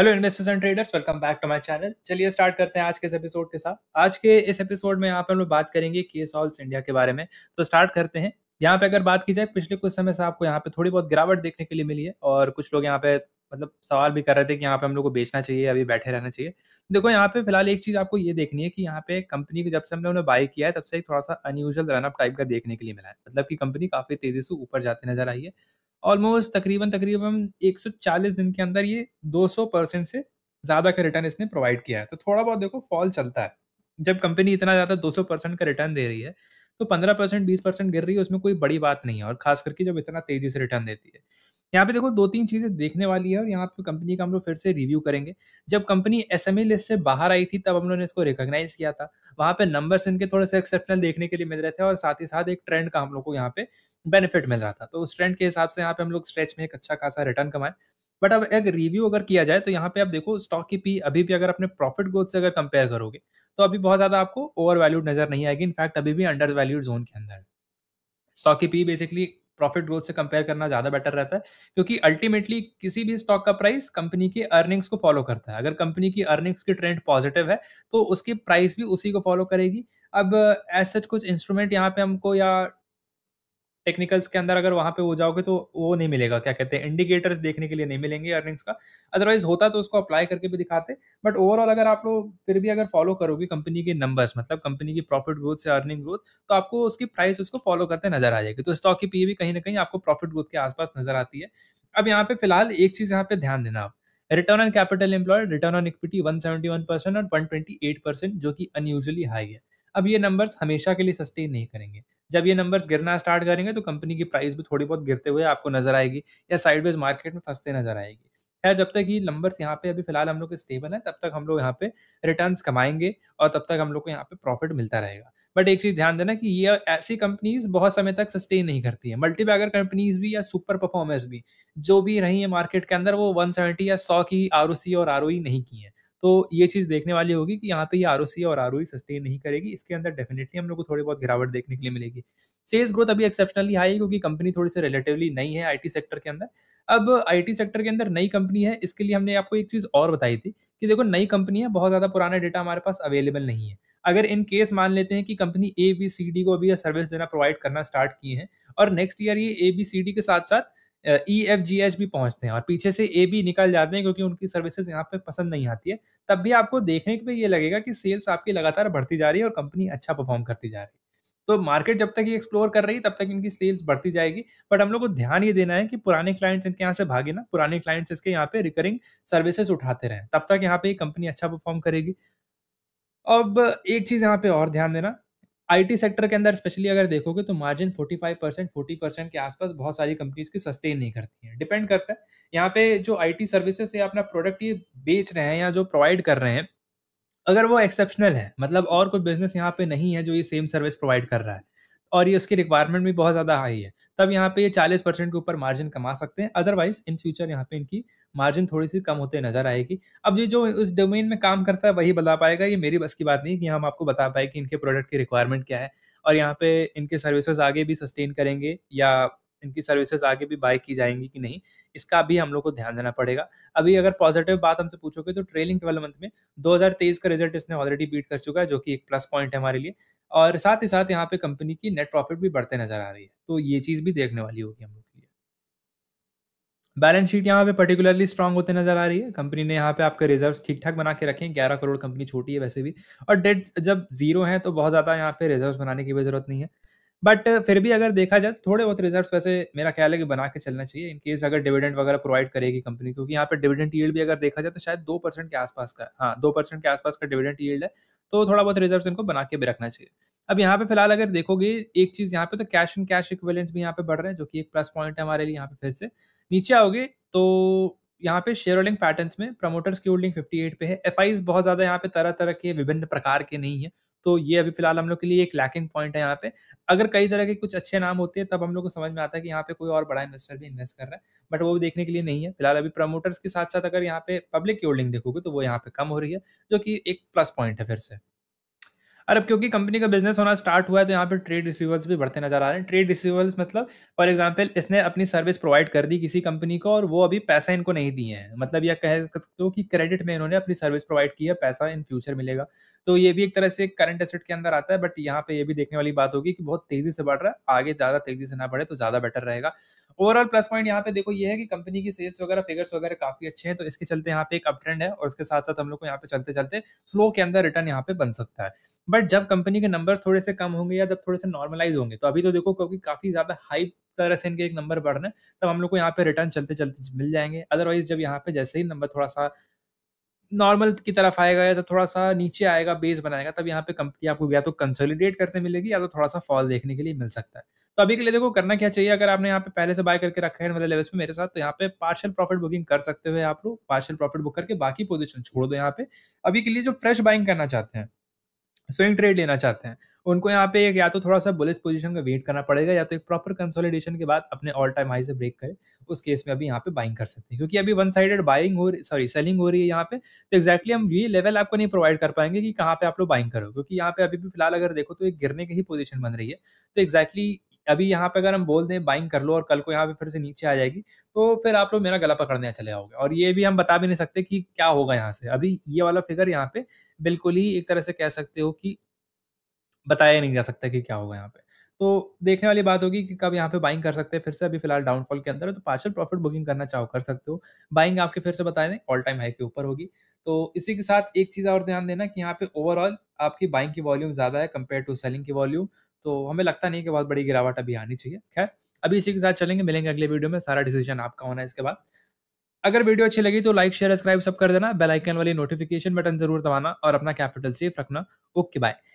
hello investors and traders welcome back to my channel चलिए start करते हैं आज के इस एपिसोड के साथ आज के इस एपिसोड में यहाँ पे हम लोग बात करेंगे के सॉल्स इंडिया के बारे में तो स्टार्ट करते हैं यहाँ पे अगर बात की जाए पिछले कुछ समय से आपको यहाँ पे थोड़ी बहुत गिरावट देखने के लिए मिली है और कुछ लोग यहाँ पे मतलब सवाल भी कर रहे थे कि यहाँ पे हम लोग को बेचना चाहिए अभी बैठे रहना चाहिए देखो यहाँ पे फिलहाल एक चीज़ आपको ये देखनी है कि यहाँ पे कंपनी को जब से हमने उन्हें बाय किया है तब से एक थोड़ा सा अनयूजल रनअप टाइप का देखने के लिए मिला है मतलब कि कंपनी काफ़ी तेज़ी से ऊपर जाती नजर आई है ऑलमोस्ट तकरीबन तकरीबन 140 दिन के अंदर ये 200 परसेंट से ज़्यादा का रिटर्न इसने प्रोवाइड किया है तो थोड़ा बहुत देखो फॉल चलता है जब कंपनी इतना ज़्यादा 200 परसेंट का रिटर्न दे रही है तो 15 परसेंट बीस परसेंट गिर रही है उसमें कोई बड़ी बात नहीं है और खास करके जब इतना तेज़ी से रिटर्न देती है यहाँ पे देखो दो तीन चीज़ें देखने वाली है और यहाँ पे कंपनी का हम लोग फिर से रिव्यू करेंगे जब कंपनी एस एम लिस्ट से बाहर आई थी तब हम लोगों ने इसको रिकॉग्नाइज किया था वहाँ पे नंबर्स इनके थोड़े से एक्सेप्शनल देखने के लिए मिल रहे थे और साथ ही साथ एक ट्रेंड का हम लोग को यहाँ पे बेनिफिट मिल रहा था तो उस ट्रेंड के हिसाब से यहाँ पे हम लोग स्ट्रेच में एक अच्छा खासा रिटर्न कमाए बट अब एक रिव्यू अगर किया जाए तो यहाँ पे आप देखो स्टॉक की पी अभी भी अगर अपने प्रॉफिट ग्रोथ से अगर कंपेयर करोगे तो अभी बहुत ज़्यादा आपको ओवर वैल्यूड नजर नहीं आएगी इनफैक्ट अभी भी अंडर वैल्यूड जोन के अंदर है स्टॉक की पी बेसिकली प्रॉफिट ग्रोथ से कंपेयर करना ज़्यादा बेटर रहता है क्योंकि अल्टीमेटली किसी भी स्टॉक का प्राइस कंपनी की अर्निंग्स को फॉलो करता है अगर कंपनी की अर्निंग्स की ट्रेंड पॉजिटिव है तो उसकी प्राइस भी उसी को फॉलो करेगी अब एज सच कुछ इंस्ट्रूमेंट यहाँ पे हमको या टेक्निकल्स के अंदर अगर वहां पे वो जाओगे तो वो नहीं मिलेगा क्या कहते हैं इंडिकेटर्स देखने के लिए नहीं मिलेंगे अर्निंग्स का अदरवाइज होता तो उसको अप्लाई करके भी दिखाते बट ओवरऑल अगर आप लोग फिर भी अगर फॉलो करोगे कंपनी के नंबर्स मतलब कंपनी की प्रॉफिट ग्रोथ से अर्निंग ग्रोथ तो आपको उसकी प्राइस उसको फॉलो करते नजर आ जाएगी तो स्टॉक की पी e भी कहीं ना कहीं आपको प्रॉफिट ग्रोथ के आसपास नजर आती है अब यहाँ पे फिलहाल एक चीज यहाँ पे ध्यान देना आप return on capital employ return on equity one percent और एट परसेंट जो कि अनयूजली हाई है अब ये नंबर्स हमेशा के लिए सस्टेन नहीं करेंगे जब ये नंबर्स गिरना स्टार्ट करेंगे तो कंपनी की प्राइस भी थोड़ी बहुत गिरते हुए आपको नजर आएगी या साइडवेज मार्केट में फंसते नजर आएगी खैर जब तक ये नंबर्स यहाँ पे अभी फिलहाल हम लोग स्टेबल है तब तक हम लोग यहाँ पे रिटर्न कमाएंगे और तब तक हम लोग को यहाँ पे प्रॉफिट मिलता रहेगा बट एक चीज़ ध्यान देना कि ये ऐसी कंपनीज बहुत समय तक सस्टेन नहीं करती है मल्टीबैगर कंपनीज भी या सुपर परफॉर्मेंस भी जो भी रही है मार्केट के अंदर वो 170 या 100 की आर और आर e नहीं की है तो ये चीज़ देखने वाली होगी कि यहाँ पे ये आर और आर सस्टेन e नहीं करेगी इसके अंदर डेफिनेटली हम लोग को थोड़ी बहुत गिरावट देखने के लिए मिलेगी सेल्स ग्रोथ अभी एक्सेप्शनली हाई है क्योंकि कंपनी थोड़ी सी रिलेटिवली नई है आईटी सेक्टर के अंदर अब आईटी सेक्टर के अंदर नई कंपनी है इसके लिए हमने आपको एक चीज़ और बताई थी कि देखो नई कंपनी है बहुत ज़्यादा पुराना डेटा हमारे पास अवेलेबल नहीं है अगर इन केस मान लेते हैं कि company A B C D को अभी सर्विस देना प्रोवाइड करना स्टार्ट किए हैं और नेक्स्ट ईयर ये ए बी सी डी के साथ साथ ई एफ जी एच भी पहुंचते हैं और पीछे से ए भी निकल जाते हैं क्योंकि उनकी सर्विसेज यहाँ पे पसंद नहीं आती है तब भी आपको देखने पे ये लगेगा कि सेल्स आपकी लगातार बढ़ती जा रही है और कंपनी अच्छा परफॉर्म करती जा रही है तो मार्केट जब तक ये एक्सप्लोर कर रही है तब तक इनकी सेल्स बढ़ती जाएगी बट हम लोग को ध्यान ये देना है कि पुराने क्लाइंट्स इनके यहाँ से भागे ना पुराने क्लाइंट्स इसके यहाँ पे रिकरिंग सर्विसेज उठाते रहें तब तक यहाँ पे कंपनी अच्छा परफॉर्म करेगी अब एक चीज़ यहाँ पे और ध्यान देना आईटी सेक्टर के अंदर स्पेशली अगर देखोगे तो मार्जिन 45 परसेंट फोर्टी परसेंट के आसपास बहुत सारी कंपनीज की सस्टेन नहीं करती हैं डिपेंड करता है यहाँ पे जो आईटी सर्विसेज या अपना प्रोडक्ट ये बेच रहे हैं या जो प्रोवाइड कर रहे हैं अगर वो एक्सेप्शनल है मतलब और कोई बिजनेस यहाँ पे नहीं है जो ये सेम सर्विस प्रोवाइड कर रहा है और ये उसकी रिक्वायरमेंट भी बहुत ज़्यादा हाई है तब यहाँ पे ये चालीस परसेंट के ऊपर मार्जिन कमा सकते हैं अदरवाइज इन फ्यूचर यहाँ पे इनकी मार्जिन थोड़ी सी कम होते नजर आएगी अब ये जो उस डोमेन में काम करता है वही बता पाएगा ये मेरी बस की बात नहीं कि हम आपको बता पाए कि इनके प्रोडक्ट की रिक्वायरमेंट क्या है और यहाँ पे इनके सर्विसेज आगे भी सस्टेन करेंगे या इनकी सर्विसेज आगे भी बाय की जाएंगी कि नहीं इसका भी हम लोग को ध्यान देना पड़ेगा अभी अगर पॉजिटिव बात हमसे पूछोगे तो ट्रेलिंग ट्वेल्व मंथ में 2023 का रिजल्ट इसने ऑलरेडी बीट कर चुका है जो कि एक प्लस पॉइंट है हमारे लिए और साथ ही साथ यहाँ पे कंपनी की नेट प्रॉफिट भी बढ़ते नज़र आ रही है तो ये चीज़ भी देखने वाली होगी हम लोग के लिए बैलेंस शीट यहाँ पे पर्टिकुलरली स्ट्रांग होते नजर आ रही है कंपनी ने यहाँ पे आपके रिजर्व ठीक ठाक बना के रखे हैं ग्यारह करोड़ कंपनी छोटी है वैसे भी और डेट जब जीरो है तो बहुत ज़्यादा यहाँ पे रिजर्व बनाने की भी जरूरत नहीं है बट फिर भी अगर देखा जाए तो थोड़े बहुत रिजर्व वैसे मेरा ख्याल है कि बना के चलना चाहिए इनकेस अगर डिविडेंड वगैरह प्रोवाइड करेगी कंपनी क्योंकि यहाँ पर डिविडेंड ईल्ड भी अगर देखा जाए तो शायद दो परसेंट के आसपास का हाँ दो परसेंट के आसपास का डिविडेंड ईल्ड है तो थोड़ा बहुत रिजर्व इनको बना के भी रखना चाहिए अब यहाँ पे फिलहाल अगर देखोगे एक चीज यहाँ पे तो कैश एंड कैश इक्वेलेंट भी यहाँ पे बढ़ रहे हैं जो कि एक प्लस पॉइंट है हमारे लिए यहाँ पे फिर से नीचे आओगे तो यहाँ पे शेयर होल्डिंग पैटर्न में प्रमोटर्स की होल्डिंग 58 पे है एफ बहुत ज्यादा यहाँ पे तरह तरह के विभिन्न प्रकार के नहीं है तो ये अभी फिलहाल हम लोग के लिए एक लैकिंग पॉइंट है यहाँ पे अगर कई तरह के कुछ अच्छे नाम होते हैं तब हम लोग को समझ में आता है कि यहाँ पे कोई और बड़ा इन्वेस्टर भी इन्वेस्ट कर रहा है बट वो भी देखने के लिए नहीं है फिलहाल अभी प्रमोटर्स के साथ साथ अगर यहाँ पे पब्लिक की होल्डिंग देखोगे तो वो यहाँ पे कम हो रही है जो कि एक प्लस पॉइंट है फिर से और अब क्योंकि कंपनी का बिजनेस होना स्टार्ट हुआ है तो यहाँ पे ट्रेड रिसीवल्स भी बढ़ते नजर आ रहे हैं ट्रेड रिसीवल्स मतलब फॉर एग्जाम्पल इसने अपनी सर्विस प्रोवाइड कर दी किसी कंपनी को और वो अभी पैसा इनको नहीं दिए हैं मतलब यह कह सकते हो कि क्रेडिट में इन्होंने अपनी सर्विस प्रोवाइड की है पैसा इन फ्यूचर मिलेगा तो ये भी एक तरह से करंट एसेट के अंदर आता है बट यहाँ पे ये भी देखने वाली बात होगी कि बहुत तेजी से बढ़ रहा है आगे ज्यादा तेजी से ना बढ़े तो ज्यादा बेटर रहेगा ओवरऑल प्लस पॉइंट यहाँ पे देखो ये है कि कंपनी की सेल्स वगैरह फिगर्स वगैरह काफी अच्छे हैं तो इसके चलते यहाँ पे एक अप ट्रेंड है और उसके साथ साथ हम लोग को यहाँ पे चलते चलते फ्लो के अंदर रिटर्न यहाँ पे बन सकता है बट जब कंपनी के नंबर थोड़े से कम होंगे या जब थोड़े से नॉर्मलाइज होंगे तो अभी तो देखो क्योंकि काफी ज्यादा हाई तरह से इनके एक नंबर बढ़ रहे हैं तब हम लोग को यहाँ पे रिटर्न चलते चलते मिल जाएंगे अदरवाइज जब यहाँ पे जैसे ही नंबर थोड़ा सा नॉर्मल की तरफ आएगा या जब तो थोड़ा सा नीचे आएगा बेस बनाएगा तब यहाँ पे कंपनी आपको या तो कंसोलिडेट करते मिलेगी या तो थोड़ा सा फॉल देखने के लिए मिल सकता है तो अभी के लिए देखो करना क्या चाहिए अगर आपने यहाँ पे पहले से बाय करके रखा है वाले लेवल्स पे मेरे साथ तो यहाँ पे पार्शल प्रॉफिट बुकिंग कर सकते हो आप लोग पार्शल प्रॉफिट बुक करके बाकी पोजिशन छोड़ दो यहाँ पे अभी के लिए जो फ्रेश बाइंग करना चाहते हैं स्विंग ट्रेड लेना चाहते हैं उनको यहाँ पे या तो थोड़ा सा बुलिस पोजीशन का वेट करना पड़ेगा या तो एक प्रॉपर कंसोलिडेशन के बाद अपने ऑल टाइम हाई से ब्रेक करे उस केस में अभी यहाँ पे बाइंग कर सकते हैं क्योंकि अभी वन साइडेड बाइंग हो रही सॉरी सेलिंग हो रही है यहाँ पे तो एक्जैक्टली हम ये लेवल आपको नहीं प्रोवाइड कर पाएंगे कि कहाँ पे आप लोग बाइंग करो क्योंकि यहाँ पे अभी भी फिलहाल अगर देखो तो एक गिरने की ही पोजिशन बन रही है तो एक्जैक्टली अभी यहाँ पे अगर हम बोल दें बाइंग कर लो और कल को यहाँ पे फिर से नीचे आ जाएगी तो फिर आप लोग मेरा गला पकड़ने चले आओगे और ये भी हम बता भी नहीं सकते कि क्या होगा यहाँ से अभी ये वाला फिगर यहाँ पे बिल्कुल ही एक तरह से कह सकते हो कि बताया नहीं जा सकता कि क्या होगा यहाँ पे तो देखने वाली बात होगी कि कब यहाँ पे बाइंग कर सकते हैं फिर से अभी फिलहाल डाउनफॉल के अंदर है तो पार्शल प्रॉफिट बुकिंग करना चाहो कर सकते हो बाइंग आपके फिर से बताए दें ऑल टाइम हाई के ऊपर होगी तो इसी के साथ एक चीज़ और ध्यान देना कि यहाँ पे ओवरऑल आपकी बाइंग की वॉल्यूम ज़्यादा है कम्पेयर टू सेलिंग की वॉल्यूम तो हमें लगता नहीं कि बहुत बड़ी गिरावट अभी आनी चाहिए खैर अभी इसी के साथ चलेंगे मिलेंगे अगले वीडियो में सारा डिसीजन आपका होना है इसके बाद अगर वीडियो अच्छी लगी तो लाइक शेयर सब्सक्राइब सब कर देना बेल आइकन वाली नोटिफिकेशन बटन जरूर दबाना और अपना कैपिटल सेफ रखना ओके बाय